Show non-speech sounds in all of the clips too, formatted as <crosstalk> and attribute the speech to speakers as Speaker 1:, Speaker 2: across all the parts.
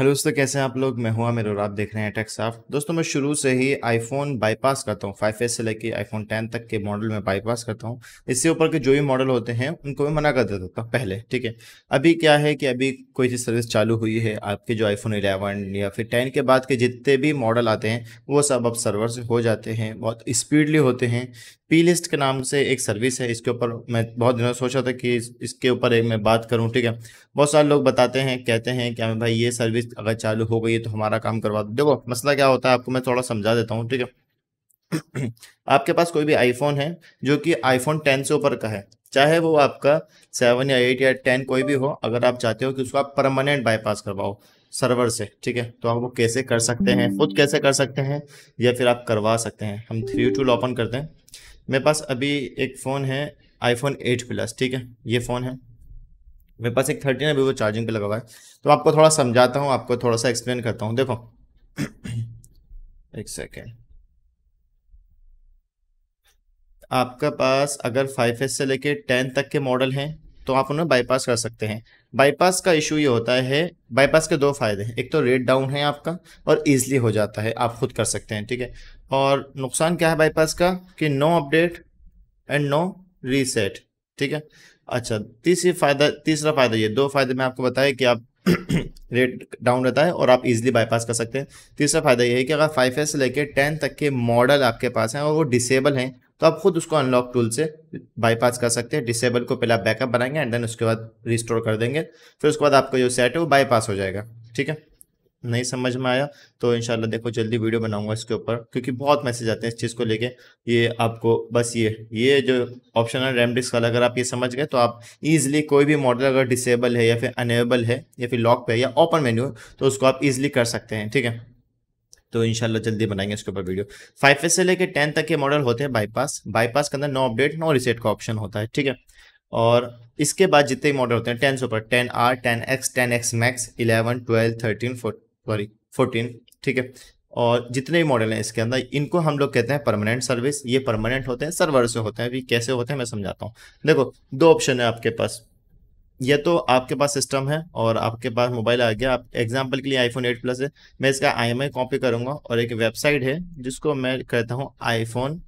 Speaker 1: Hello दोस्तों कैसे हैं आप लोग मैं हुआ मेरे और आप देख रहे हैं टेक्साफ्ट दोस्तों मैं शुरू से ही आईफोन बाईपास करता हूँ फाइव से लेके आईफोन टेन तक के मॉडल में बाईपास करता हूँ इससे ऊपर के जो भी मॉडल होते हैं उनको मैं मना कर देता था पहले ठीक है अभी क्या है कि अभी कोई चीज़ सर्विस चालू हुई है आपके जो आईफोन इलेवन या फिर टेन के बाद के जितने भी मॉडल आते हैं वो सब अब सर्वर से हो जाते हैं बहुत स्पीडली होते हैं पी लिस्ट के नाम से एक सर्विस है इसके ऊपर मैं बहुत दिनों सोचा था कि इसके ऊपर एक मैं बात करूँ ठीक है बहुत सारे लोग बताते हैं कहते हैं कि हमें भाई ये सर्विस सर्विस अगर चालू हो गई है तो हमारा काम करवा दो देखो मसला क्या होता है आपको मैं थोड़ा समझा देता हूँ ठीक है <clears throat> आपके पास कोई भी आईफोन है जो कि आईफोन टेन से ऊपर का है चाहे वो आपका सेवन या एट या टेन कोई भी हो अगर आप चाहते हो कि उसको आप परमानेंट बाईपास करवाओ सर्वर से ठीक है तो आप वो कैसे कर सकते हैं खुद हम्म। कैसे कर सकते हैं या फिर आप करवा सकते हैं हम थ्री टूल ओपन करते हैं मेरे पास अभी एक फ़ोन है आईफोन एट प्लस ठीक है ये फ़ोन है मेरे पास एक थर्टीन अभी वो चार्जिंग पे लगा हुआ है तो आपको थोड़ा समझाता हूँ आपको थोड़ा सा एक्सप्लेन करता हूँ देखो <clears throat> एक सेकेंड आपके पास अगर फाइव एस से लेके टेन तक के मॉडल हैं तो आप उन्हें बाईपास कर सकते हैं बाईपास का इशू ये होता है बाईपास के दो फायदे हैं एक तो रेट डाउन है आपका और ईजिली हो जाता है आप खुद कर सकते हैं ठीक है और नुकसान क्या है बाईपास का कि no update and no reset ठीक है अच्छा तीसरी फायदा तीसरा फायदा ये दो फायदे मैं आपको बताया कि आप रेट <clears throat> डाउन रहता है और आप इजीली बाईपास कर सकते हैं तीसरा फायदा ये है कि अगर फाइव एस से लेकर टेन तक के मॉडल आपके पास हैं और वो डिसेबल हैं तो आप खुद उसको अनलॉक टूल से बाईपास कर सकते हैं डिसेबल को पहले आप बैकअप बनाएंगे एंड देन उसके बाद रिस्टोर कर देंगे फिर उसके बाद आपका जो सेट है वो बाईपास हो जाएगा ठीक है नहीं समझ में आया तो इनशाला देखो जल्दी वीडियो बनाऊंगा इसके ऊपर क्योंकि बहुत मैसेज आते हैं इस चीज़ को लेके ये आपको बस ये ये जो ऑप्शन है रैम डिस्क वाला अगर आप ये समझ गए तो आप इजीली कोई भी मॉडल अगर डिसेबल है या फिर अनेबल है या फिर लॉक पे या ओपन मेन्यू तो उसको आप ईजिली कर सकते हैं ठीक है तो इनशाला जल्दी बनाएंगे इसके ऊपर वीडियो फाइव से लेकर टेन तक के मॉडल होते हैं बाईपास बाईपास के अंदर नो अपडेट नो रिसेट का ऑप्शन होता है ठीक है और इसके बाद जितने मॉडल होते हैं ten super ten R ten X ten X max eleven twelve thirteen fourteen sorry fourteen ठीक है और जितने भी मॉडल हैं इसके अंदर इनको हम लोग कहते हैं परमानेंट सर्विस ये परमानेंट होते हैं सर्वर से होते हैं अभी कैसे होते हैं मैं समझाता हूँ देखो दो ऑप्शन है आपके पास यह तो आपके पास सिस्टम है और आपके पास मोबाइल आ गया आप एग्जाम्पल के लिए आईफोन 8 प्लस है मैं इसका आई कॉपी करूंगा और एक वेबसाइट है जिसको मैं कहता हूँ आईफोन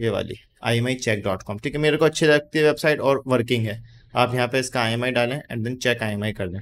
Speaker 1: ये वाली I M I check dot com ठीक है मेरे को अच्छी लगती है वेबसाइट और वर्किंग है आप यहाँ पे इसका आई एम आई डालें and then check I M I कर दें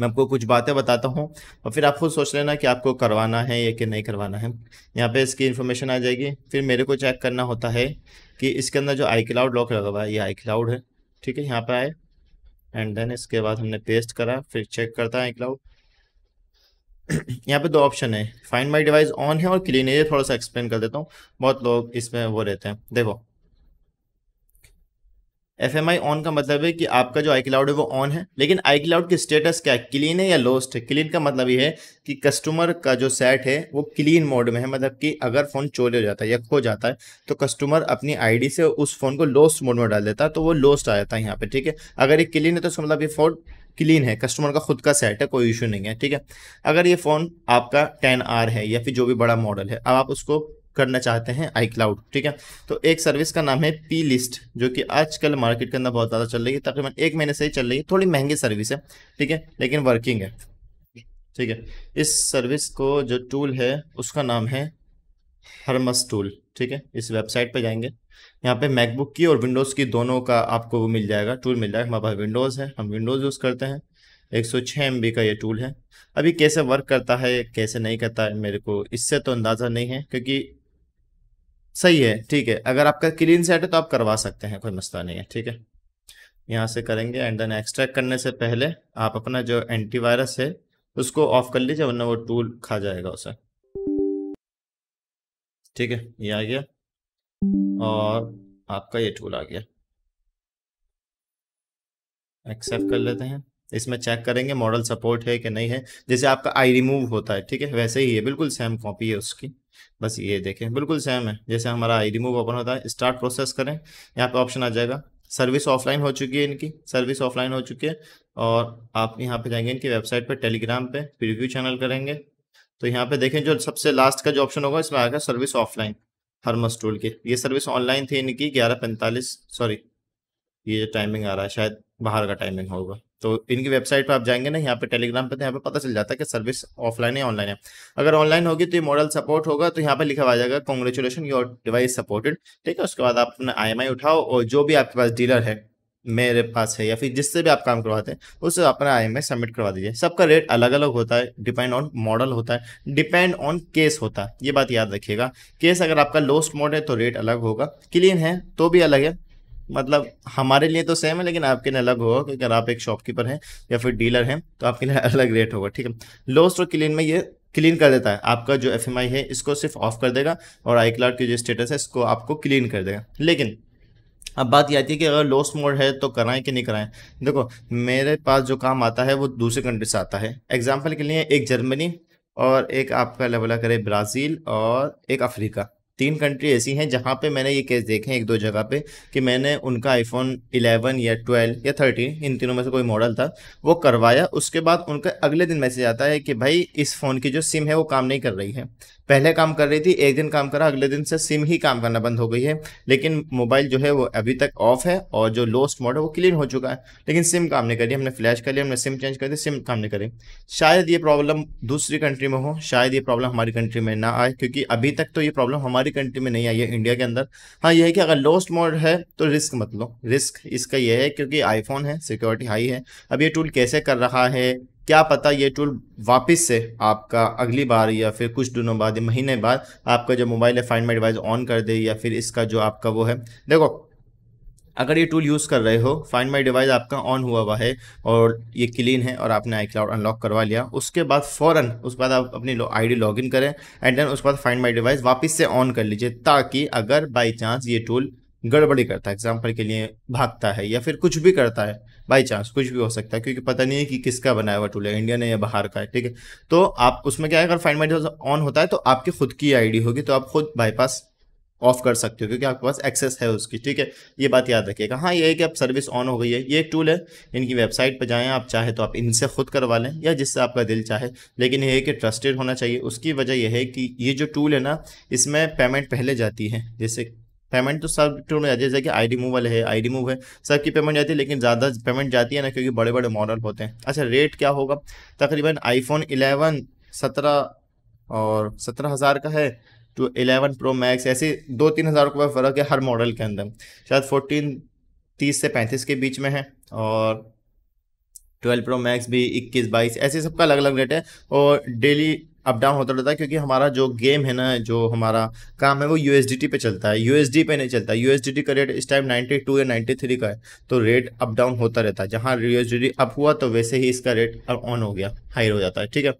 Speaker 1: मैं आपको कुछ बातें बताता हूँ और फिर आप खुद सोच लेना कि आपको करवाना है या कि नहीं करवाना है यहाँ पे इसकी इन्फॉर्मेशन आ जाएगी फिर मेरे को चेक करना होता है कि इसके अंदर जो आई क्लाउड लॉक लगा हुआ है ये आई क्लाउड है ठीक है यहाँ पे आए एंड देन इसके बाद हमने पेस्ट करा फिर चेक करता है आई क्लाउड <clears throat> यहाँ पे दो ऑप्शन है फाइंड माई डिवाइस ऑन है और क्लीन है ये थोड़ा सा एक्सप्लेन कर देता हूँ बहुत लोग इसमें वो रहते हैं देखो एफ एम आई ऑन का मतलब है कि आपका जो आई क्लाउड है वो ऑन है लेकिन आई क्लाउड की स्टेटस क्या है क्लीन है या लोस्ट है क्लीन का मतलब ये है कि कस्टमर का जो सेट है वो क्लीन मोड में है मतलब कि अगर फ़ोन चोरी हो जाता है या खो जाता है तो कस्टमर अपनी आईडी से उस फ़ोन को लोस्ट मोड में डाल देता है तो वो लोस्ट आ जाता है यहाँ पर ठीक है अगर ये क्लीन है तो इसका मतलब ये फ़ोन क्लीन है कस्टमर का खुद का सेट है कोई इशू नहीं है ठीक है अगर ये फ़ोन आपका टेन आर है या फिर जो भी बड़ा मॉडल है अब आप उसको करना चाहते हैं आई क्लाउड ठीक है तो एक सर्विस का नाम है पी लिस्ट जो कि आजकल मार्केट के अंदर बहुत ज़्यादा चल रही है तकरीबन एक महीने से ही चल रही है थोड़ी महंगी सर्विस है ठीक है लेकिन वर्किंग है ठीक है इस सर्विस को जो टूल है उसका नाम है हरमस टूल ठीक है इस वेबसाइट पर जाएंगे यहाँ पे मैकबुक की और विंडोज़ की दोनों का आपको वो मिल जाएगा टूल मिल जाएगा हमारे पास विंडोज़ है हम विंडोज़ यूज़ करते हैं एक सौ छः एम बी का ये टूल है अभी कैसे वर्क करता है कैसे नहीं करता है मेरे को इससे तो अंदाज़ा नहीं है क्योंकि सही है ठीक है अगर आपका क्लीन सेट है तो आप करवा सकते हैं कोई मसला नहीं है ठीक है यहाँ से करेंगे एंड देन एक्सट्रैक्ट करने से पहले आप अपना जो एंटीवायरस है उसको ऑफ कर लीजिए वरना वो टूल खा जाएगा उसे ठीक है ये आ गया और आपका ये टूल आ गया एक्सेप्ट कर लेते हैं इसमें चेक करेंगे मॉडल सपोर्ट है कि नहीं है जैसे आपका आई रिमूव होता है ठीक है वैसे ही है बिल्कुल सेम कॉपी है उसकी बस ये देखें बिल्कुल सेम है जैसे हमारा आई रिमूव ओपन होता है स्टार्ट प्रोसेस करें यहाँ पे ऑप्शन आ जाएगा सर्विस ऑफलाइन हो चुकी है इनकी सर्विस ऑफलाइन हो चुकी है और आप यहाँ पे जाएंगे इनकी वेबसाइट पे टेलीग्राम पे प्रीव्यू चैनल करेंगे तो यहाँ पे देखें जो सबसे लास्ट का जो ऑप्शन होगा इसमें आएगा सर्विस ऑफलाइन हरमस टूल की ये सर्विस ऑनलाइन थी इनकी ग्यारह पैंतालीस सॉरी ये टाइमिंग आ रहा है शायद बाहर का टाइमिंग होगा तो इनकी वेबसाइट पर आप जाएंगे ना यहाँ पे टेलीग्राम पे तो यहाँ पे पता चल जाता है कि सर्विस ऑफलाइन है ऑनलाइन है अगर ऑनलाइन होगी तो ये मॉडल सपोर्ट होगा तो यहाँ पे लिखा हुआ जाएगा कॉन्ग्रेचुलेशन योर डिवाइस सपोर्टेड ठीक है उसके बाद आप अपना आई उठाओ और जो भी आपके पास डीलर है मेरे पास है या फिर जिससे भी आप काम करवाते हैं उससे अपना आई एम सबमिट करवा दीजिए सबका रेट अलग अलग होता है डिपेंड ऑन मॉडल होता है डिपेंड ऑन केस होता है ये बात याद रखिएगा केस अगर आपका लोस्ट मोड है तो रेट अलग होगा क्लीन है तो भी अलग है मतलब हमारे लिए तो सेम है लेकिन आपके लिए अलग होगा क्योंकि अगर आप एक शॉपकीपर हैं या फिर डीलर हैं तो आपके लिए <laughs> अलग रेट होगा ठीक है लो और क्लीन में ये क्लीन कर देता है आपका जो एफ है इसको सिर्फ ऑफ कर देगा और आई की जो स्टेटस है इसको आपको क्लीन कर देगा लेकिन अब बात यह आती है कि अगर लॉस मोड है तो कराएं कि नहीं कराएं देखो मेरे पास जो काम आता है वो दूसरे कंट्री से आता है एग्जाम्पल के लिए एक जर्मनी और एक आपका लेवला करे ब्राज़ील और एक अफ्रीका तीन कंट्री ऐसी हैं जहाँ पे मैंने ये केस देखे हैं एक दो जगह पे कि मैंने उनका आईफोन 11 या 12 या 13 इन तीनों में से कोई मॉडल था वो करवाया उसके बाद उनका अगले दिन मैसेज आता है कि भाई इस फ़ोन की जो सिम है वो काम नहीं कर रही है पहले काम कर रही थी एक दिन काम करा अगले दिन से सिम ही काम करना बंद हो गई है लेकिन मोबाइल जो है वो अभी तक ऑफ है और जो लोस्ट मॉडल वो क्लीन हो चुका है लेकिन सिम काम नहीं करी हमने फ्लैश कर लिया हमने सिम चेंज कर दी सिम काम नहीं करी शायद ये प्रॉब्लम दूसरी कंट्री में हो शायद ये प्रॉब्लम हमारी कंट्री में ना आए क्योंकि अभी तक तो ये प्रॉब्लम हमारी कंट्री में नहीं आई है इंडिया के अंदर हाँ यह है कि अगर लोस्ट मोड है तो रिस्क मत लो रिस्क इसका यह है क्योंकि आईफोन है सिक्योरिटी हाई है अब ये टूल कैसे कर रहा है क्या पता ये टूल वापस से आपका अगली बार या फिर कुछ दिनों बाद महीने बाद आपका जो मोबाइल है फाइंड माई डिवाइस ऑन कर दे या फिर इसका जो आपका वो है देखो अगर ये टूल यूज़ कर रहे हो फाइंड माई डिवाइस आपका ऑन हुआ हुआ है और ये क्लीन है और आपने आई क्लाउड अनलॉक करवा लिया उसके बाद फ़ौरन उस बाद आप अपनी आई डी लॉग इन करें एंड देन उसके बाद फाइंड माई डिवाइस वापस से ऑन कर लीजिए ताकि अगर बाई चांस ये टूल गड़बड़ी करता है एग्जाम्पल के लिए भागता है या फिर कुछ भी करता है बाई चांस कुछ भी हो सकता है क्योंकि पता नहीं है कि किसका बनाया हुआ टूल है इंडिया ने या बाहर का है ठीक है तो आप उसमें क्या है अगर फाइंड माई डिवाइस ऑन होता है तो आपकी खुद की आईडी होगी तो आप खुद बाईपास ऑफ कर सकते हो क्योंकि आपके पास एक्सेस है उसकी ठीक है ये बात याद रखिएगा हाँ ये है कि अब सर्विस ऑन हो गई है ये एक टूल है इनकी वेबसाइट पर जाएँ आप चाहे तो आप इनसे खुद करवा लें या जिससे आपका दिल चाहे लेकिन ये है कि ट्रस्टेड होना चाहिए उसकी वजह यह है कि ये जो टूल है ना इसमें पेमेंट पहले जाती है जैसे पेमेंट तो सब टूल में जाती है जैसे कि आई डी मूवल है आई डी मूव है सबकी पेमेंट जाती है लेकिन ज़्यादा पेमेंट जाती है ना क्योंकि बड़े बड़े मॉडल होते हैं अच्छा रेट क्या होगा तकरीबन आईफोन इलेवन सत्रह और सत्रह हज़ार का है टू एलेवन प्रो मैक्स ऐसे दो तीन हज़ार रुपये फ़र्क है हर मॉडल के अंदर शायद फोर्टीन तीस से पैंतीस के बीच में है और ट्वेल्व प्रो मैक्स भी इक्कीस बाईस ऐसे सबका अलग अलग रेट है और डेली अप डाउन होता रहता है क्योंकि हमारा जो गेम है ना जो हमारा काम है वो यू पे चलता है यू पे नहीं चलता यू एस का रेट इस टाइम 92 या 93 का है तो रेट अप डाउन होता रहता है जहाँ यू अप हुआ तो वैसे ही इसका रेट ऑन हो गया हायर हो जाता है ठीक है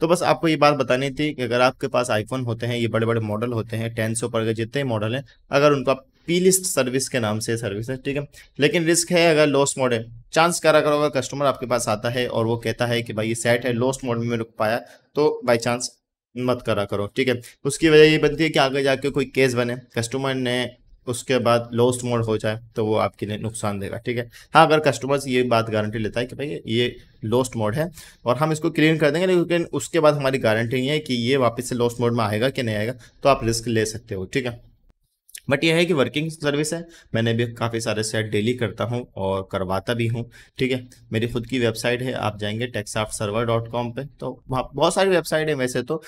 Speaker 1: तो बस आपको ये बात बतानी थी कि अगर आपके पास आईफोन होते हैं ये बड़े बड़े मॉडल होते हैं टेन से ऊपर के जितने मॉडल हैं अगर उनको आप पी लिस्ट सर्विस के नाम से सर्विस है ठीक है लेकिन रिस्क है अगर लॉस मॉडल चांस करा करो अगर कस्टमर आपके पास आता है और वो कहता है कि भाई ये सेट है लोस्ट मोड में रुक पाया तो बाई चांस मत करा करो ठीक है उसकी वजह ये बनती है कि आगे जाके कोई केस बने कस्टमर ने उसके बाद लोस्ट मोड हो जाए तो वो आपके लिए नुकसान देगा ठीक है हाँ अगर कस्टमर ये बात गारंटी लेता है कि भाई ये लोस्ट मोड है और हम इसको क्लीन कर देंगे लेकिन उसके बाद हमारी गारंटी नहीं है कि ये वापस से लोस्ट मोड में आएगा कि नहीं आएगा तो आप रिस्क ले सकते हो ठीक है बट यह है कि वर्किंग सर्विस है मैंने भी काफ़ी सारे सेट डेली करता हूँ और करवाता भी हूँ ठीक है मेरी खुद की वेबसाइट है आप जाएंगे टेक्साफ्ट सर्वर डॉट कॉम पर तो वहाँ बहुत सारी वेबसाइट है वैसे तो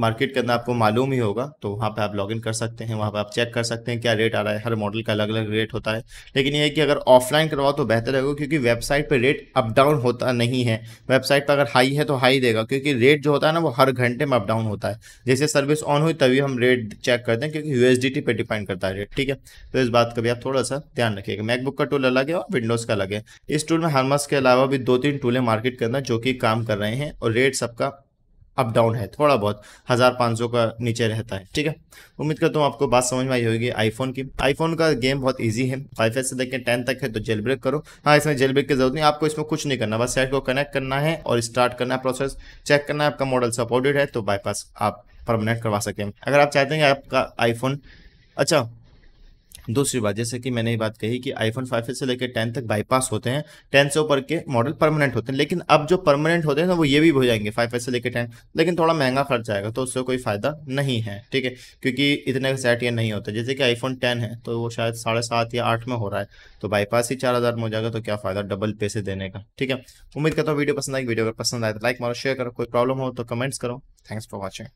Speaker 1: मार्केट के अंदर आपको मालूम ही होगा तो वहाँ पे आप लॉगिन कर सकते हैं वहाँ पे आप चेक कर सकते हैं क्या रेट आ रहा है हर मॉडल का अलग अलग रेट होता है लेकिन ये है कि अगर ऑफलाइन करवाओ तो बेहतर रहेगा क्योंकि वेबसाइट पे रेट अप डाउन होता नहीं है वेबसाइट पर अगर हाई है तो हाई देगा क्योंकि रेट जो होता है ना वो हर घंटे में अप डाउन होता है जैसे सर्विस ऑन हुई तभी हम रेट चेक करते हैं क्योंकि यू पे डिपेंड करता है रेट ठीक है तो इस बात का भी आप थोड़ा सा ध्यान रखिएगा मैकबुक का टूल अलग है और विंडोज़ का अलग है इस टूल में हरमस के अलावा भी दो तीन टूल है मार्केट के अंदर जो कि काम कर रहे हैं और रेट सबका अप डाउन है थोड़ा बहुत हज़ार पाँच सौ का नीचे रहता है ठीक है उम्मीद करता हूँ आपको बात समझ में आई होगी आईफोन की आईफोन का गेम बहुत ईजी है फाइव से देखें टेन तक है तो जेल ब्रेक करो हाँ इसमें जेल ब्रेक की जरूरत नहीं आपको इसमें कुछ नहीं करना बस सेट को कनेक्ट करना है और स्टार्ट करना है प्रोसेस चेक करना है आपका मॉडल सपोर्टेड है तो बाईपास आप परमानेंट करवा सकें अगर आप चाहते हैं आपका आईफोन अच्छा दूसरी बात जैसे कि मैंने ये बात कही कि आईफोन फाइव से लेकर टेन तक बाईपास होते हैं टेन से ऊपर के मॉडल परमानेंट होते हैं लेकिन अब जो परमानेंट होते हैं ना तो वो ये भी हो जाएंगे फाइव से लेकर टेन लेकिन थोड़ा महंगा खर्च आएगा तो उससे कोई फायदा नहीं है ठीक है क्योंकि इतने सेट या नहीं होता जैसे कि आईफोन टेन है तो वो शायद साढ़े सात या आठ में हो रहा है तो बाईपास ही चार हज़ार में हो जाएगा तो क्या फ़ायदा डबल पैसे देने का ठीक है उम्मीद करता हूँ वीडियो पसंद आएगी वीडियो अगर पसंद आए तो लाइक मारो शेयर करो कोई प्रॉब्लम हो तो कमेंट्स करो थैंक्स फॉर वॉचिंग